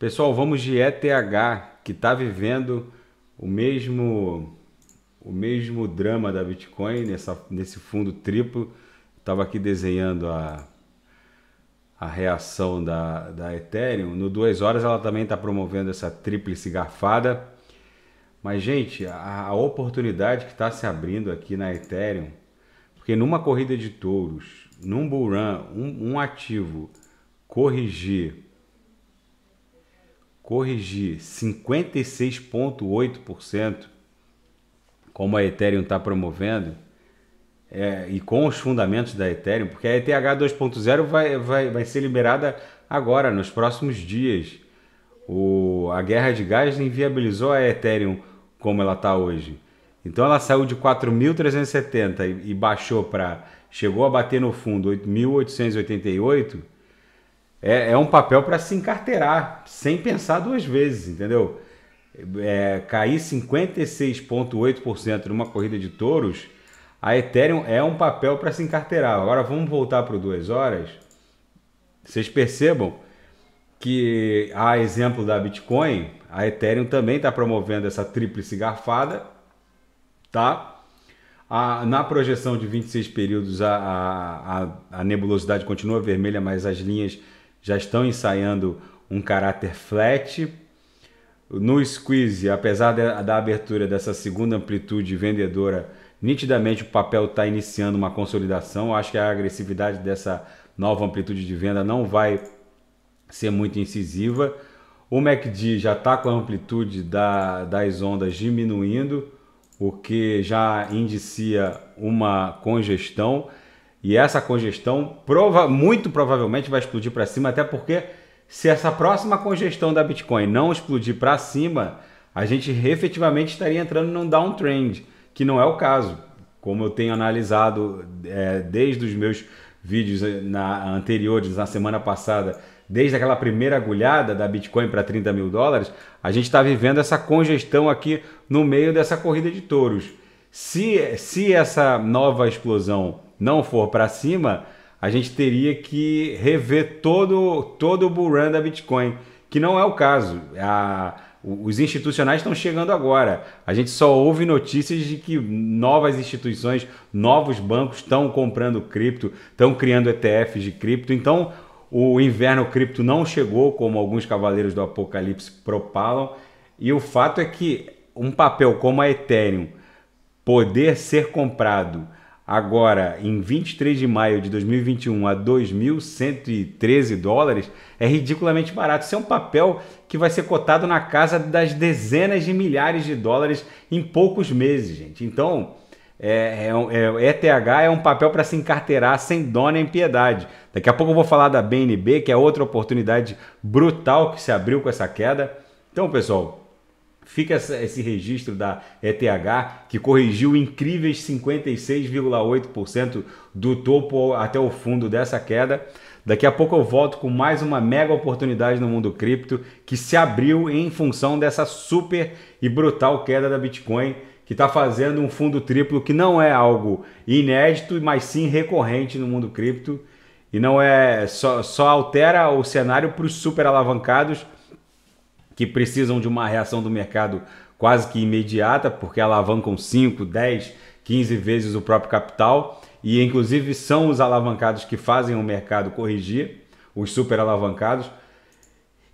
Pessoal, vamos de ETH, que está vivendo o mesmo o mesmo drama da Bitcoin nessa, nesse fundo triplo. Estava aqui desenhando a, a reação da, da Ethereum. No 2 horas ela também está promovendo essa tríplice garfada. Mas, gente, a, a oportunidade que está se abrindo aqui na Ethereum, porque numa corrida de touros, num bull run, um, um ativo corrigir corrigir 56,8%, como a Ethereum está promovendo, é, e com os fundamentos da Ethereum, porque a ETH 2.0 vai, vai, vai ser liberada agora, nos próximos dias. O, a guerra de gás inviabilizou a Ethereum como ela está hoje. Então ela saiu de 4.370 e, e baixou para. chegou a bater no fundo 8.888 é, é um papel para se encarteirar, sem pensar duas vezes, entendeu? É, cair 56,8% numa corrida de touros, a Ethereum é um papel para se encarteirar. Agora vamos voltar para duas horas. Vocês percebam que, a exemplo da Bitcoin, a Ethereum também está promovendo essa tríplice garfada, tá? A, na projeção de 26 períodos, a, a, a nebulosidade continua vermelha, mas as linhas já estão ensaiando um caráter flat. No squeeze, apesar da, abertura dessa segunda amplitude vendedora, nitidamente o papel está iniciando uma consolidação. Eu acho que a agressividade dessa nova amplitude de venda não vai ser muito incisiva. O MACD já está com a amplitude da, das ondas diminuindo, o que já indicia uma congestão. E essa congestão prova, muito provavelmente vai explodir para cima, até porque se essa próxima congestão da Bitcoin não explodir para cima, a gente efetivamente estaria entrando num downtrend, que não é o caso. Como eu tenho analisado é, desde os meus vídeos eh, na, anteriores, na semana passada, desde aquela primeira agulhada da Bitcoin para 30 mil dólares, a gente está vivendo essa congestão aqui no meio dessa corrida de touros. Se, se essa nova explosão não for para cima, a gente teria que rever todo, todo o bull run da Bitcoin, que não é o caso. A, os institucionais estão chegando agora. A gente só ouve notícias de que novas instituições, novos bancos estão comprando cripto, estão criando ETFs de cripto. Então, o inverno cripto não chegou, como alguns cavaleiros do apocalipse propalam. E o fato é que um papel como a Ethereum poder ser comprado agora em 23 de maio de 2021 a 2.113 dólares é ridiculamente barato. Isso é um papel que vai ser cotado na casa das dezenas de milhares de dólares em poucos meses, gente. Então, é, é, é ETH é um papel para se encarterar sem dó nem piedade. Daqui a pouco eu vou falar da BNB, que é outra oportunidade brutal que se abriu com essa queda. Então, pessoal, Fica esse registro da ETH, que corrigiu incríveis 56,8% do topo até o fundo dessa queda. Daqui a pouco eu volto com mais uma mega oportunidade no mundo cripto que se abriu em função dessa super e brutal queda da Bitcoin, que está fazendo um fundo triplo que não é algo inédito, mas sim recorrente no mundo cripto. E não é só, só altera o cenário para os super alavancados que precisam de uma reação do mercado quase que imediata, porque alavancam 5, 10, 15 vezes o próprio capital e inclusive são os alavancados que fazem o mercado corrigir, os super alavancados.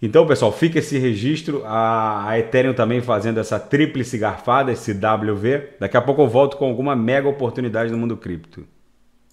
Então, pessoal, fica esse registro. A Ethereum também fazendo essa tríplice garfada, esse WV. Daqui a pouco eu volto com alguma mega oportunidade no mundo cripto.